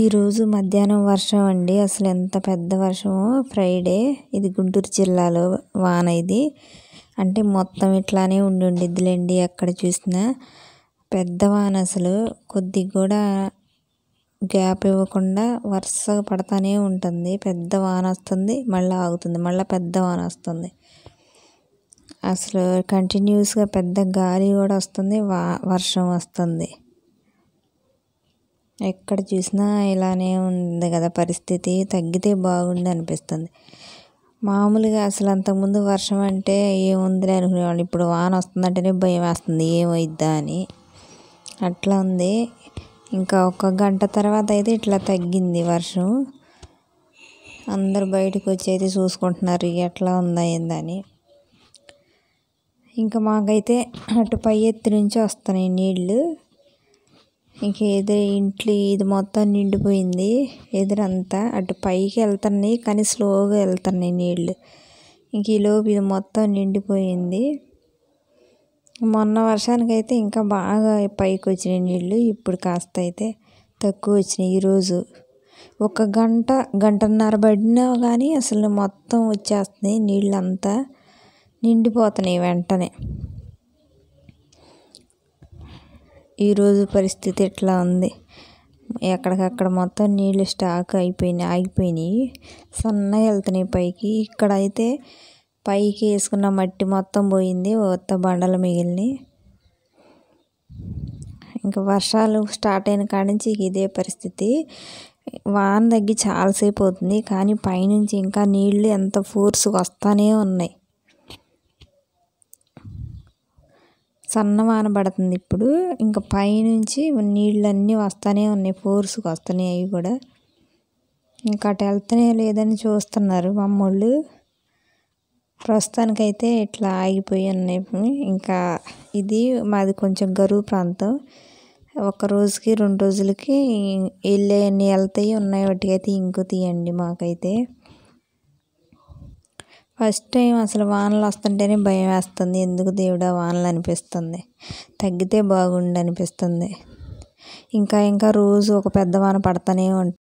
ఈరోజు మధ్యాహ్నం వర్షం అండి అసలు ఎంత పెద్ద వర్షమో ఫ్రైడే ఇది గుంటూరు జిల్లాలో వాన ఇది అంటే మొత్తం ఇట్లానే ఉండి ఉండిద్దిలేండి ఎక్కడ చూసినా పెద్ద వాన అసలు కొద్ది కూడా గ్యాప్ ఇవ్వకుండా వరుసగా పడతానే ఉంటుంది పెద్ద వాన వస్తుంది మళ్ళీ ఆగుతుంది మళ్ళీ పెద్ద వాన వస్తుంది అసలు కంటిన్యూస్గా పెద్ద గాలి కూడా వస్తుంది వా వర్షం వస్తుంది ఎక్కడ చూసినా ఇలానే ఉంది కదా పరిస్థితి తగ్గితే బాగుండు అనిపిస్తుంది మామూలుగా అసలు అంతకుముందు వర్షం అంటే ఏముందిలే అనుకునేవాళ్ళు ఇప్పుడు వాన వస్తుందంటేనే భయం వేస్తుంది ఏమైద్దా అని అట్లా ఉంది ఇంకా ఒక గంట తర్వాత అయితే ఇట్లా తగ్గింది వర్షం అందరు బయటకు వచ్చి అయితే చూసుకుంటున్నారు ఎట్లా ఉందా ఏందని ఇంకా మాకైతే అటు పై ఎత్తు నుంచి వస్తున్నాయి నీళ్ళు ఇంక ఎదురు ఇంట్లో ఇది మొత్తం నిండిపోయింది ఎదురంతా అటు పైకి వెళ్తున్నాయి కానీ స్లోగా వెళ్తున్నాయి నీళ్ళు ఇంక ఈలోపు ఇది మొత్తం నిండిపోయింది మొన్న వర్షానికైతే ఇంకా బాగా పైకి వచ్చినాయి నీళ్ళు ఇప్పుడు కాస్త అయితే తక్కువ వచ్చినాయి ఈరోజు ఒక గంట గంటన్నర పడినా కానీ అసలు మొత్తం వచ్చేస్తున్నాయి నీళ్ళంతా నిండిపోతున్నాయి వెంటనే ఈరోజు పరిస్థితి ఇట్లా ఉంది ఎక్కడికక్కడ మొత్తం నీళ్ళు స్టాక్ అయిపోయినాయి ఆగిపోయినాయి సన్నగా వెళ్తున్నాయి పైకి ఇక్కడైతే పైకి వేసుకున్న మట్టి మొత్తం పోయింది ఉత్త బండలు మిగిలినాయి ఇంకా వర్షాలు స్టార్ట్ అయిన కాడి నుంచి ఇదే పరిస్థితి వాన తగ్గి చాలాసేపు అవుతుంది కానీ పైనుంచి ఇంకా నీళ్ళు ఎంత ఫోర్స్గా వస్తూనే ఉన్నాయి సన్నవాన పడుతుంది ఇప్పుడు ఇంకా పైనుంచి నీళ్ళన్నీ వస్తూనే ఉన్నాయి ఫోర్స్కి వస్తున్నాయి అవి కూడా ఇంకా అటు వెళ్తూనే లేదని చూస్తున్నారు మమ్మళ్ళు ప్రస్తుతానికైతే ఇట్లా ఆగిపోయి ఉన్నాయి ఇంకా ఇది మాది కొంచెం గరువు ప్రాంతం ఒక రోజుకి రెండు రోజులకి వెళ్ళే ఎన్ని వెళ్తాయి ఉన్నాయి వాటికైతే ఇంకు తీయండి మాకైతే ఫస్ట్ టైం అసలు వానలు వస్తుంటేనే భయం వేస్తుంది ఎందుకు దేవుడా వానలు అనిపిస్తుంది తగ్గితే బాగుండు అనిపిస్తుంది ఇంకా ఇంకా రోజు ఒక పెద్ద వాన పడుతూనే ఉంటుంది